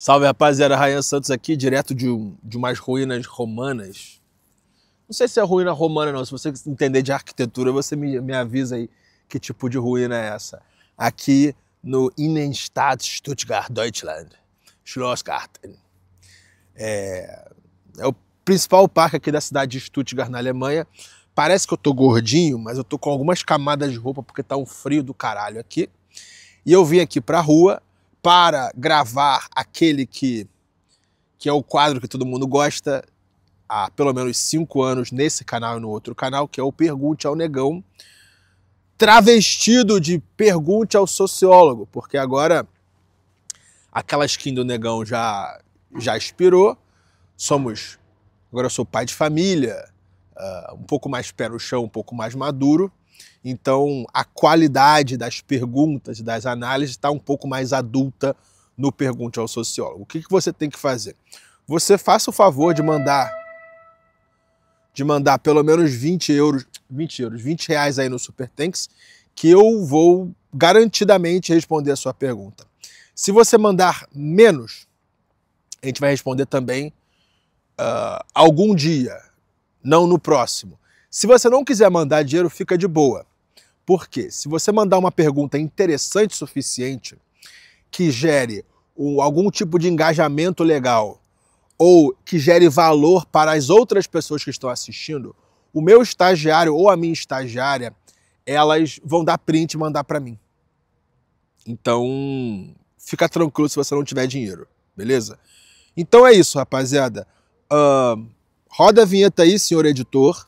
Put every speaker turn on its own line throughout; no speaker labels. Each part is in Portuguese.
Salve rapaziada, Ryan Santos aqui, direto de, um, de umas ruínas romanas. Não sei se é ruína romana não, se você entender de arquitetura, você me, me avisa aí que tipo de ruína é essa. Aqui no Innenstadt Stuttgart, Deutschland, Schlossgarten. É, é o principal parque aqui da cidade de Stuttgart, na Alemanha. Parece que eu tô gordinho, mas eu tô com algumas camadas de roupa porque tá um frio do caralho aqui. E eu vim aqui pra rua para gravar aquele que, que é o quadro que todo mundo gosta há pelo menos cinco anos nesse canal e no outro canal, que é o Pergunte ao Negão, travestido de Pergunte ao Sociólogo, porque agora aquela skin do Negão já, já expirou, somos, agora eu sou pai de família, uh, um pouco mais pé no chão, um pouco mais maduro, então, a qualidade das perguntas, das análises, está um pouco mais adulta no Pergunte ao Sociólogo. O que, que você tem que fazer? Você faça o favor de mandar de mandar pelo menos 20 euros, 20 euros, 20 reais aí no Super Tanks, que eu vou garantidamente responder a sua pergunta. Se você mandar menos, a gente vai responder também uh, algum dia, não no próximo. Se você não quiser mandar dinheiro, fica de boa. Porque se você mandar uma pergunta interessante o suficiente, que gere um, algum tipo de engajamento legal, ou que gere valor para as outras pessoas que estão assistindo, o meu estagiário ou a minha estagiária, elas vão dar print e mandar para mim. Então, fica tranquilo se você não tiver dinheiro, beleza? Então é isso, rapaziada. Uh, roda a vinheta aí, senhor editor.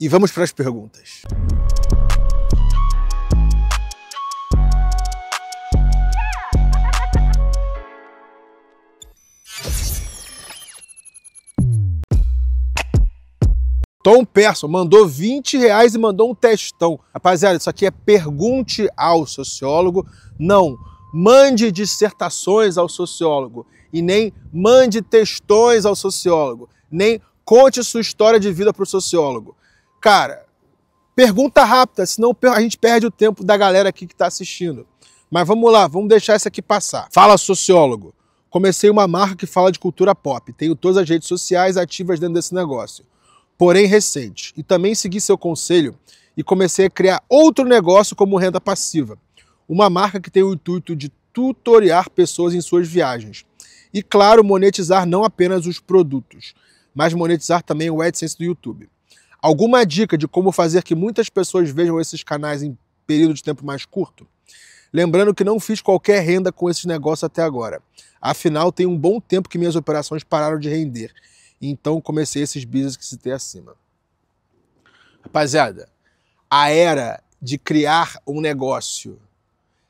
E vamos para as perguntas. Tom Persson mandou 20 reais e mandou um testão. Rapaziada, isso aqui é pergunte ao sociólogo, não mande dissertações ao sociólogo e nem mande textões ao sociólogo, nem conte sua história de vida para o sociólogo. Cara, pergunta rápida, senão a gente perde o tempo da galera aqui que está assistindo. Mas vamos lá, vamos deixar essa aqui passar. Fala, sociólogo. Comecei uma marca que fala de cultura pop. Tenho todas as redes sociais ativas dentro desse negócio. Porém, recente. E também segui seu conselho e comecei a criar outro negócio como renda passiva. Uma marca que tem o intuito de tutoriar pessoas em suas viagens. E claro, monetizar não apenas os produtos, mas monetizar também o AdSense do YouTube. Alguma dica de como fazer que muitas pessoas vejam esses canais em período de tempo mais curto? Lembrando que não fiz qualquer renda com esses negócios até agora. Afinal, tem um bom tempo que minhas operações pararam de render. Então comecei esses business que citei acima. Rapaziada, a era de criar um negócio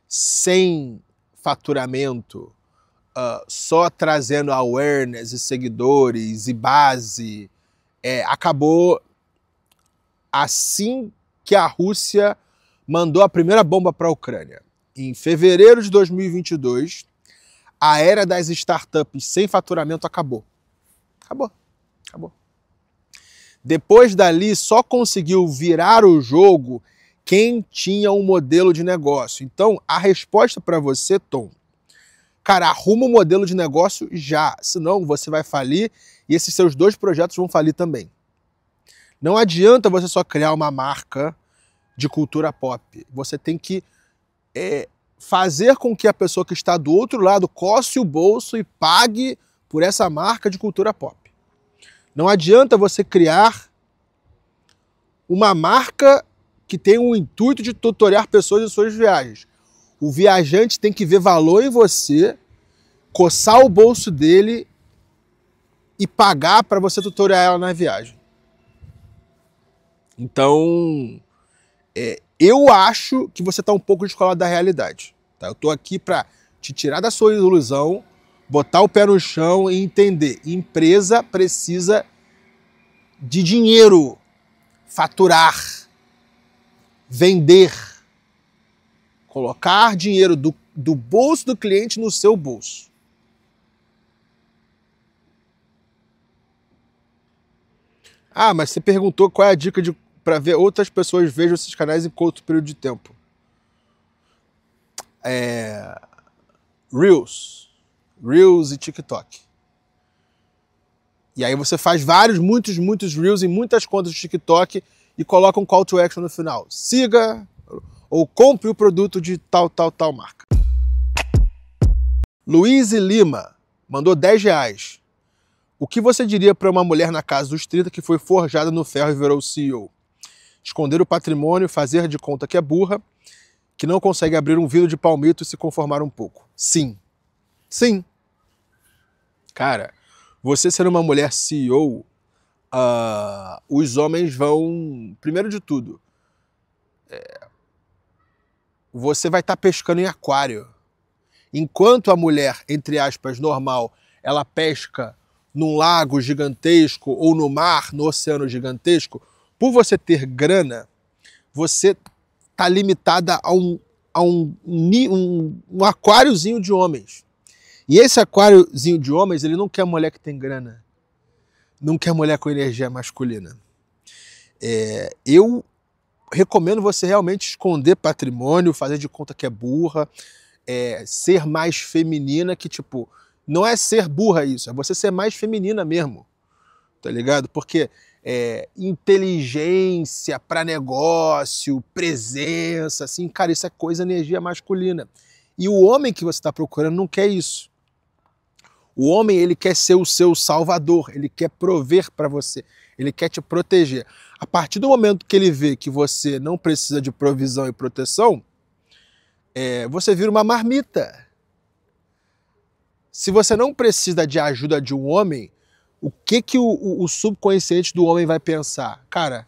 sem faturamento, uh, só trazendo awareness e seguidores e base, é, acabou assim que a Rússia mandou a primeira bomba para a Ucrânia. Em fevereiro de 2022, a era das startups sem faturamento acabou. Acabou. Acabou. Depois dali, só conseguiu virar o jogo quem tinha um modelo de negócio. Então, a resposta para você, Tom, cara, arruma um modelo de negócio já, senão você vai falir e esses seus dois projetos vão falir também. Não adianta você só criar uma marca de cultura pop. Você tem que é, fazer com que a pessoa que está do outro lado coce o bolso e pague por essa marca de cultura pop. Não adianta você criar uma marca que tem o intuito de tutorar pessoas em suas viagens. O viajante tem que ver valor em você, coçar o bolso dele e pagar para você tutoriar ela na viagem. Então, é, eu acho que você está um pouco descolado da realidade. Tá? Eu estou aqui para te tirar da sua ilusão, botar o pé no chão e entender. Empresa precisa de dinheiro, faturar, vender, colocar dinheiro do, do bolso do cliente no seu bolso. Ah, mas você perguntou qual é a dica de para ver outras pessoas vejam esses canais em curto período de tempo. É... Reels. Reels e TikTok. E aí você faz vários, muitos, muitos Reels em muitas contas de TikTok e coloca um call to action no final. Siga ou compre o produto de tal, tal, tal marca. Luiz Lima mandou 10 reais. O que você diria para uma mulher na casa dos 30 que foi forjada no ferro e virou CEO? esconder o patrimônio, fazer de conta que é burra, que não consegue abrir um vidro de palmito e se conformar um pouco. Sim. Sim. Cara, você ser uma mulher CEO, uh, ah, os homens vão. Primeiro de tudo, é, você vai estar tá pescando em aquário. Enquanto a mulher, entre aspas, normal, ela pesca num lago gigantesco ou no mar, no oceano gigantesco, por você ter grana, você está limitada a, um, a um, um, um, aquáriozinho de homens. E esse aquáriozinho de homens, ele não quer mulher que tem grana. Não quer mulher com energia masculina. É, eu recomendo você realmente esconder patrimônio, fazer de conta que é burra, é, ser mais feminina, que tipo, não é ser burra isso, é você ser mais feminina mesmo. Tá ligado? Porque é, inteligência para negócio, presença, assim, cara, isso é coisa energia masculina. E o homem que você está procurando não quer isso. O homem ele quer ser o seu salvador, ele quer prover para você, ele quer te proteger. A partir do momento que ele vê que você não precisa de provisão e proteção, é, você vira uma marmita. Se você não precisa de ajuda de um homem, o que que o, o, subconsciente do homem vai pensar? Cara,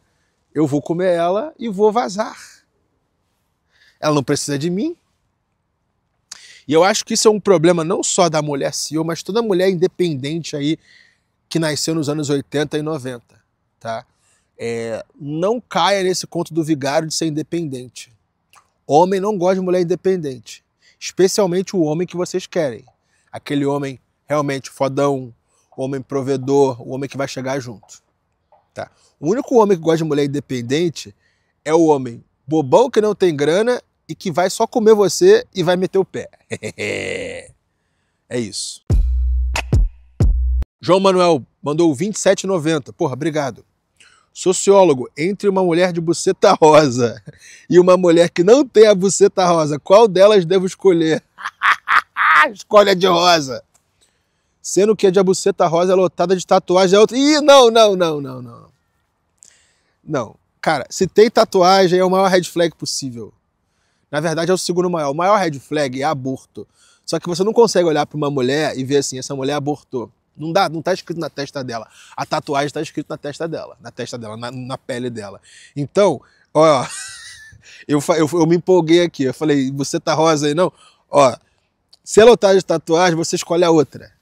eu vou comer ela e vou vazar. Ela não precisa de mim. E eu acho que isso é um problema não só da mulher CEO, mas toda mulher independente aí que nasceu nos anos 80 e 90, tá? É, não caia nesse conto do vigário de ser independente. Homem não gosta de mulher independente, especialmente o homem que vocês querem. Aquele homem realmente fodão, o homem provedor, o homem que vai chegar junto. Tá? O único homem que gosta de mulher independente é o homem bobão que não tem grana e que vai só comer você e vai meter o pé. é isso. João Manuel mandou 27,90. Porra, obrigado. Sociólogo, entre uma mulher de buceta rosa e uma mulher que não tem a buceta rosa, qual delas devo escolher? Escolha de rosa sendo que a de Abuceta Rosa é lotada de tatuagem, a é outra. Ih, não, não, não, não, não. Não. Cara, se tem tatuagem, é o maior red flag possível. Na verdade, é o segundo maior. O maior red flag é aborto. Só que você não consegue olhar para uma mulher e ver assim, essa mulher abortou. Não dá, não tá escrito na testa dela. A tatuagem está escrito na testa dela, na testa dela, na, na pele dela. Então, ó, eu, eu, eu, me empolguei aqui. Eu falei, você tá rosa aí? Não. Ó, se é lotada de tatuagem, você escolhe a outra.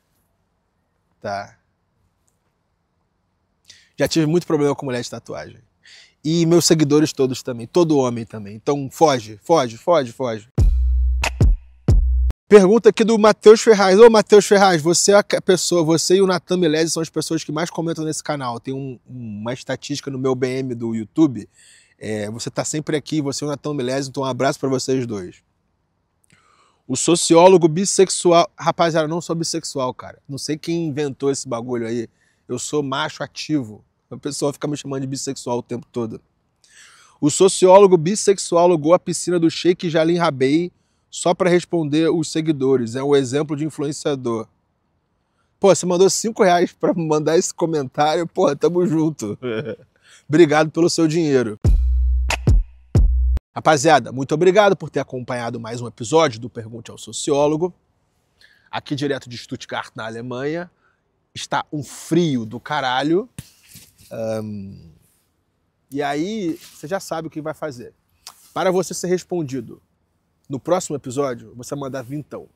Tá. Já tive muito problema com mulher de tatuagem. E meus seguidores todos também, todo homem também. Então foge, foge, foge, foge. Pergunta aqui do Matheus Ferraz. Ô, Matheus Ferraz, você é a pessoa, você e o Natan Milese são as pessoas que mais comentam nesse canal. Tem um, uma estatística no meu BM do YouTube. É, você está sempre aqui, você e o Natan Milese, então um abraço para vocês dois. O sociólogo bissexual. Rapaziada, eu não sou bissexual, cara. Não sei quem inventou esse bagulho aí. Eu sou macho ativo. O pessoal fica me chamando de bissexual o tempo todo. O sociólogo bissexual alugou a piscina do Sheikh Jalim Rabei só para responder os seguidores. É um exemplo de influenciador. Pô, você mandou 5 reais para mandar esse comentário. Pô, tamo junto. Obrigado pelo seu dinheiro. Rapaziada, muito obrigado por ter acompanhado mais um episódio do Pergunte ao Sociólogo. Aqui direto de Stuttgart, na Alemanha. Está um frio do caralho. Um, e aí, você já sabe o que vai fazer. Para você ser respondido no próximo episódio, você mandar vintão.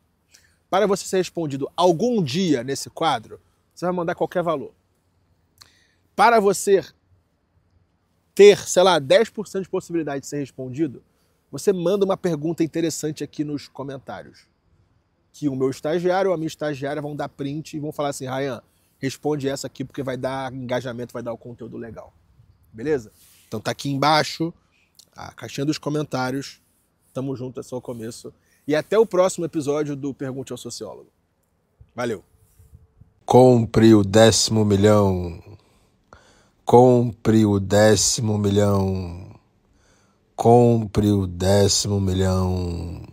Para você ser respondido algum dia nesse quadro, você vai mandar qualquer valor. Para você ter, sei lá, 10% de possibilidade de ser respondido, você manda uma pergunta interessante aqui nos comentários. Que o meu estagiário ou a minha estagiária vão dar print e vão falar assim, Ryan, responde essa aqui porque vai dar engajamento, vai dar o conteúdo legal. Beleza? Então tá aqui embaixo a caixinha dos comentários. Tamo junto, é só o começo. E até o próximo episódio do Pergunte ao Sociólogo. Valeu! Compre o décimo milhão. Compre o décimo milhão. Compre o décimo milhão.